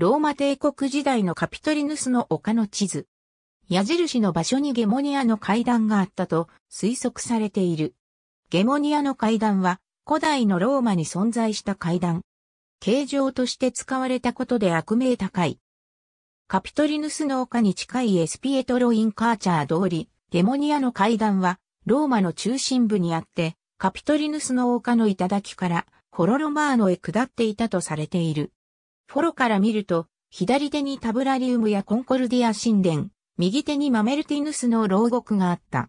ローマ帝国時代のカピトリヌスの丘の地図。矢印の場所にゲモニアの階段があったと推測されている。ゲモニアの階段は古代のローマに存在した階段。形状として使われたことで悪名高い。カピトリヌスの丘に近いエスピエトロインカーチャー通り、ゲモニアの階段はローマの中心部にあって、カピトリヌスの丘の頂からホロロマーノへ下っていたとされている。フォロから見ると、左手にタブラリウムやコンコルディア神殿、右手にマメルティヌスの牢獄があった。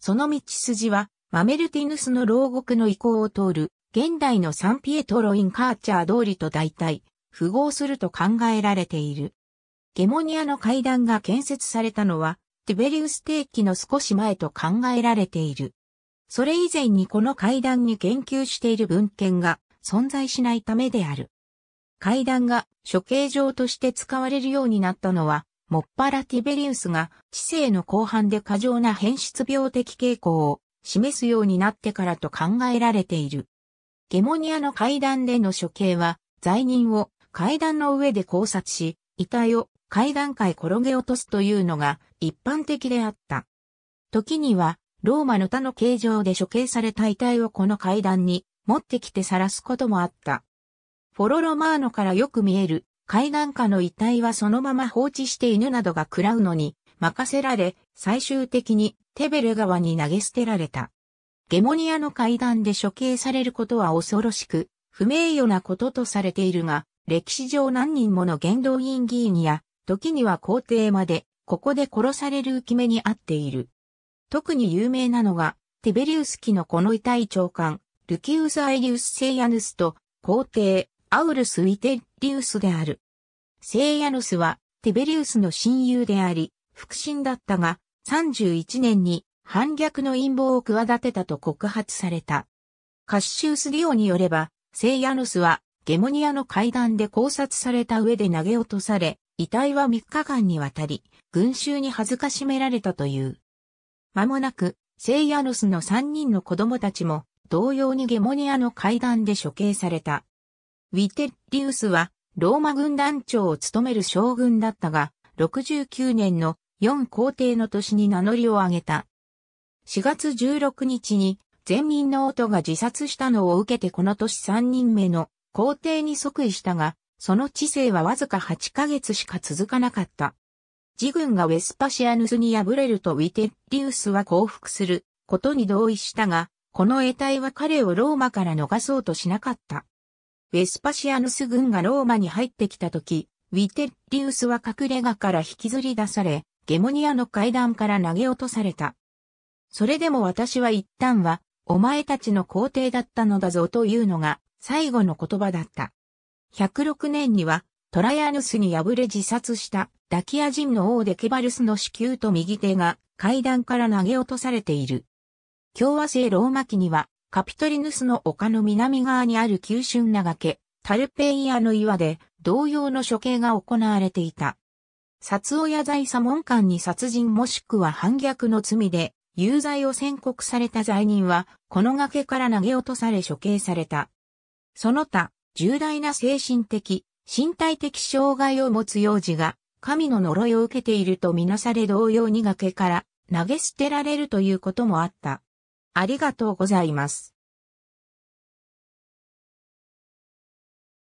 その道筋は、マメルティヌスの牢獄の遺構を通る、現代のサンピエトロ・イン・カーチャー通りと大体、符合すると考えられている。ゲモニアの階段が建設されたのは、ティベリウス定期の少し前と考えられている。それ以前にこの階段に言及している文献が存在しないためである。階段が処刑場として使われるようになったのは、もっぱらティベリウスが知性の後半で過剰な変質病的傾向を示すようになってからと考えられている。ゲモニアの階段での処刑は、罪人を階段の上で考察し、遺体を階段階転げ落とすというのが一般的であった。時には、ローマの他の形状で処刑された遺体をこの階段に持ってきて晒すこともあった。フォロロマーノからよく見える海岸下の遺体はそのまま放置して犬などが食らうのに任せられ、最終的にテベレ川に投げ捨てられた。ゲモニアの階段で処刑されることは恐ろしく、不名誉なこととされているが、歴史上何人もの元動員議員や、時には皇帝まで、ここで殺される浮き目にあっている。特に有名なのが、テベリウス期のこの遺体長官、ルキウス・アイリウス・セイアヌスと、皇帝、アウルス・イテリウスである。セイヤヌスはティベリウスの親友であり、腹心だったが、31年に反逆の陰謀を企てたと告発された。カッシウス・ディオによれば、セイヤヌスはゲモニアの階段で考察された上で投げ落とされ、遺体は3日間にわたり、群衆に恥ずかしめられたという。間もなく、セイヤヌスの3人の子供たちも、同様にゲモニアの階段で処刑された。ウィテッリウスは、ローマ軍団長を務める将軍だったが、69年の4皇帝の年に名乗りを上げた。4月16日に、全民の音が自殺したのを受けてこの年3人目の皇帝に即位したが、その治世はわずか8ヶ月しか続かなかった。自軍がウェスパシアヌスに敗れるとウィテッリウスは降伏することに同意したが、この得体は彼をローマから逃そうとしなかった。ウェスパシアヌス軍がローマに入ってきた時、ウィテッリウスは隠れ家から引きずり出され、ゲモニアの階段から投げ落とされた。それでも私は一旦は、お前たちの皇帝だったのだぞというのが、最後の言葉だった。106年には、トライアヌスに敗れ自殺したダキア人の王でケバルスの子宮と右手が階段から投げ落とされている。共和制ローマ期にはカピトリヌスの丘の南側にある急峻な崖、タルペイアの岩で同様の処刑が行われていた。殺親罪左門官に殺人もしくは反逆の罪で有罪を宣告された罪人は、この崖から投げ落とされ処刑された。その他、重大な精神的、身体的障害を持つ幼児が、神の呪いを受けているとみなされ同様に崖から投げ捨てられるということもあった。ありがとうございます。